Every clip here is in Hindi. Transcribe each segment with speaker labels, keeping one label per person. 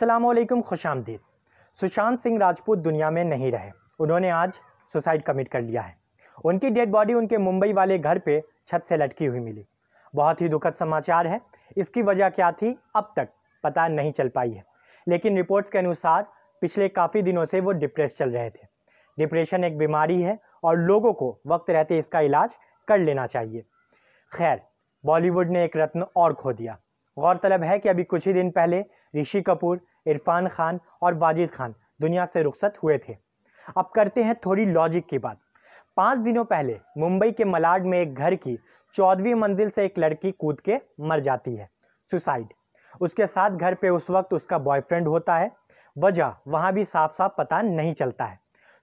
Speaker 1: सलामकुम खुश आमदीद सुशांत सिंह राजपूत दुनिया में नहीं रहे उन्होंने आज सुसाइड कमिट कर लिया है उनकी डेड बॉडी उनके मुंबई वाले घर पे छत से लटकी हुई मिली बहुत ही दुखद समाचार है इसकी वजह क्या थी अब तक पता नहीं चल पाई है लेकिन रिपोर्ट्स के अनुसार पिछले काफ़ी दिनों से वो डिप्रेस चल रहे थे डिप्रेशन एक बीमारी है और लोगों को वक्त रहते इसका इलाज कर लेना चाहिए खैर बॉलीवुड ने एक रत्न और खो दिया गौरतलब है कि अभी कुछ ही दिन पहले ऋषि कपूर इरफान खान और वाजिद खान दुनिया से रुखसत हुए थे अब करते हैं थोड़ी लॉजिक की बात पाँच दिनों पहले मुंबई के मलाड में एक घर की चौदहवीं मंजिल से एक लड़की कूद के मर जाती है सुसाइड उसके साथ घर पे उस वक्त उसका बॉयफ्रेंड होता है वजह वहाँ भी साफ साफ पता नहीं चलता है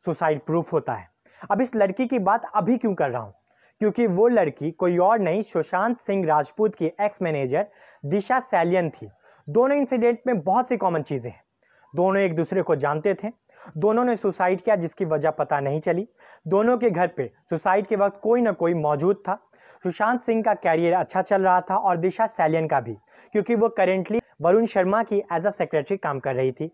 Speaker 1: सुसाइड प्रूफ होता है अब इस लड़की की बात अभी क्यों कर रहा हूँ क्योंकि वो लड़की कोई और नहीं सुशांत सिंह राजपूत की एक्स मैनेजर दिशा सैलियन थी दोनों इंसिडेंट में बहुत सी कॉमन चीज़ें हैं दोनों एक दूसरे को जानते थे दोनों ने सुसाइड किया जिसकी वजह पता नहीं चली दोनों के घर पे सुसाइड के वक्त कोई ना कोई मौजूद था सुशांत सिंह का कैरियर अच्छा चल रहा था और दिशा सैलियन का भी क्योंकि वो करेंटली वरुण शर्मा की एज अ सेक्रेटरी काम कर रही थी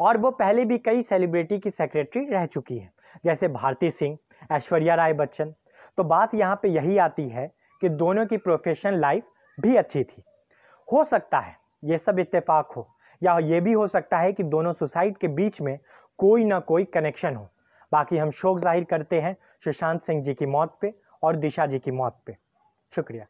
Speaker 1: और वो पहले भी कई सेलिब्रिटी की सेक्रेटरी रह चुकी है जैसे भारती सिंह ऐश्वर्या राय बच्चन तो बात यहाँ पर यही आती है कि दोनों की प्रोफेशनल लाइफ भी अच्छी थी हो सकता है ये सब इत्तेफाक हो या ये भी हो सकता है कि दोनों सुसाइड के बीच में कोई ना कोई कनेक्शन हो बाकी हम शोक जाहिर करते हैं सुशांत सिंह जी की मौत पे और दिशा जी की मौत पे शुक्रिया